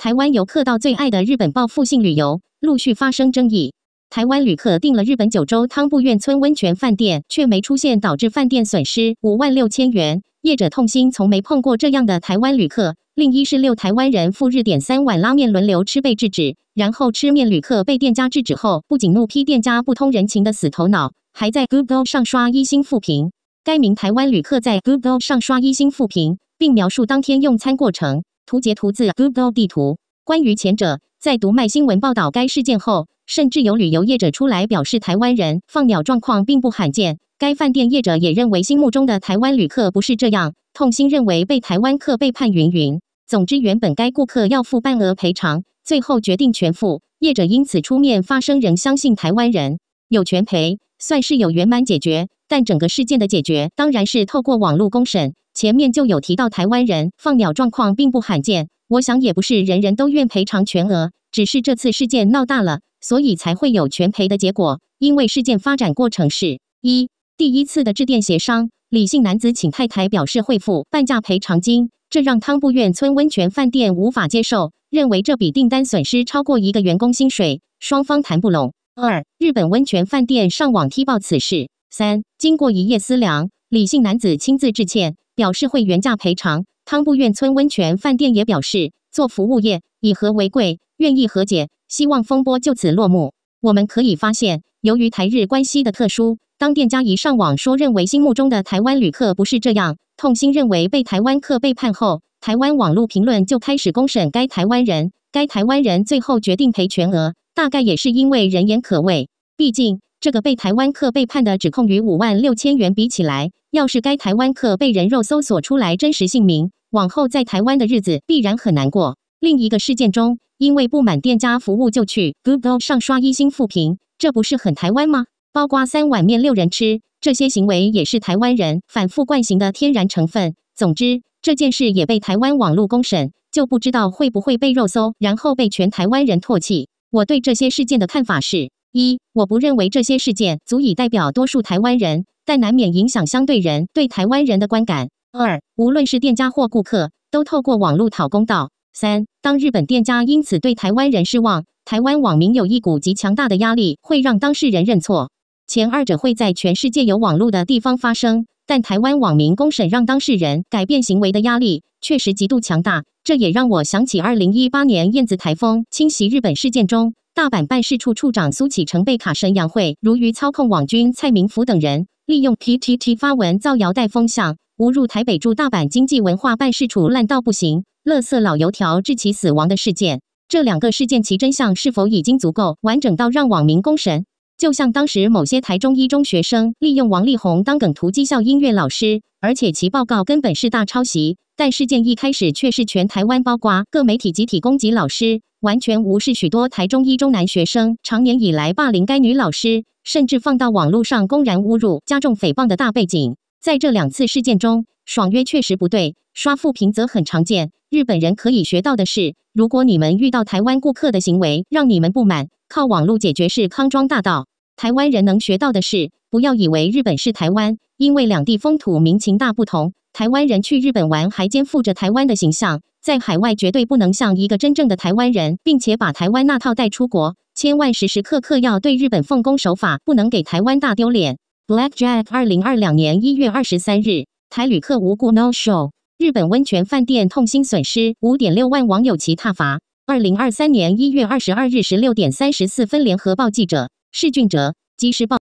台湾游客到最爱的日本报复性旅游，陆续发生争议。台湾旅客订了日本九州汤布院村温泉饭店，却没出现，导致饭店损失五万六千元，业者痛心，从没碰过这样的台湾旅客。另一是六台湾人赴日点三碗拉面轮流吃被制止，然后吃面旅客被店家制止后，不仅怒批店家不通人情的死头脑，还在 Google 上刷一星负评。该名台湾旅客在 Google 上刷一星负评，并描述当天用餐过程。图截图自 Google 地图。关于前者，在读卖新闻报道该事件后，甚至有旅游业者出来表示，台湾人放鸟状况并不罕见。该饭店业者也认为心目中的台湾旅客不是这样，痛心认为被台湾客背叛云云。总之，原本该顾客要付半额赔偿，最后决定全付。业者因此出面发声，仍相信台湾人有权赔。算是有圆满解决，但整个事件的解决当然是透过网络公审。前面就有提到，台湾人放鸟状况并不罕见，我想也不是人人都愿赔偿全额，只是这次事件闹大了，所以才会有全赔的结果。因为事件发展过程是一，第一次的致电协商，李姓男子请太太表示会付半价赔偿金，这让汤布院村温泉饭店无法接受，认为这笔订单损失超过一个员工薪水，双方谈不拢。二、日本温泉饭店上网踢爆此事。三、经过一夜思量，李姓男子亲自致歉，表示会原价赔偿。汤布院村温泉饭店也表示，做服务业以和为贵，愿意和解，希望风波就此落幕。我们可以发现，由于台日关系的特殊，当店家一上网说认为心目中的台湾旅客不是这样，痛心认为被台湾客背叛后，台湾网络评论就开始公审该台湾人，该台湾人最后决定赔全额。大概也是因为人言可畏，毕竟这个被台湾客背叛的指控与五万六千元比起来，要是该台湾客被人肉搜索出来真实姓名，往后在台湾的日子必然很难过。另一个事件中，因为不满店家服务就去 Google 上刷一星负评，这不是很台湾吗？包瓜三碗面六人吃，这些行为也是台湾人反复惯行的天然成分。总之，这件事也被台湾网络公审，就不知道会不会被肉搜，然后被全台湾人唾弃。我对这些事件的看法是：一，我不认为这些事件足以代表多数台湾人，但难免影响相对人对台湾人的观感；二，无论是店家或顾客，都透过网络讨公道；三，当日本店家因此对台湾人失望，台湾网民有一股极强大的压力，会让当事人认错。前二者会在全世界有网络的地方发生，但台湾网民公审让当事人改变行为的压力，确实极度强大。这也让我想起二零一八年燕子台风侵袭日本事件中，大阪办事处处长苏启成被卡神杨慧如于操控网军蔡明福等人利用 KTT 发文造谣带风向，侮入台北驻大阪经济文化办事处烂到不行，乐色老油条致其死亡的事件。这两个事件其真相是否已经足够完整到让网民公审？就像当时某些台中一中学生利用王力宏当梗图讥笑音乐老师，而且其报告根本是大抄袭。但事件一开始却是全台湾包括各媒体集体攻击老师，完全无视许多台中一中男学生常年以来霸凌该女老师，甚至放到网络上公然侮辱，加重诽谤的大背景。在这两次事件中，爽约确实不对，刷负评则很常见。日本人可以学到的是，如果你们遇到台湾顾客的行为让你们不满。靠网络解决是康庄大道。台湾人能学到的是，不要以为日本是台湾，因为两地风土民情大不同。台湾人去日本玩，还肩负着台湾的形象，在海外绝对不能像一个真正的台湾人，并且把台湾那套带出国。千万时时刻刻要对日本奉公守法，不能给台湾大丢脸。Blackjack 二零二两年一月二十三日，台旅客无故 no show，日本温泉饭店痛心损失五点六万，网友齐挞伐。二零二三年一月二十二日十六点三十四分，联合报记者释俊哲即时报。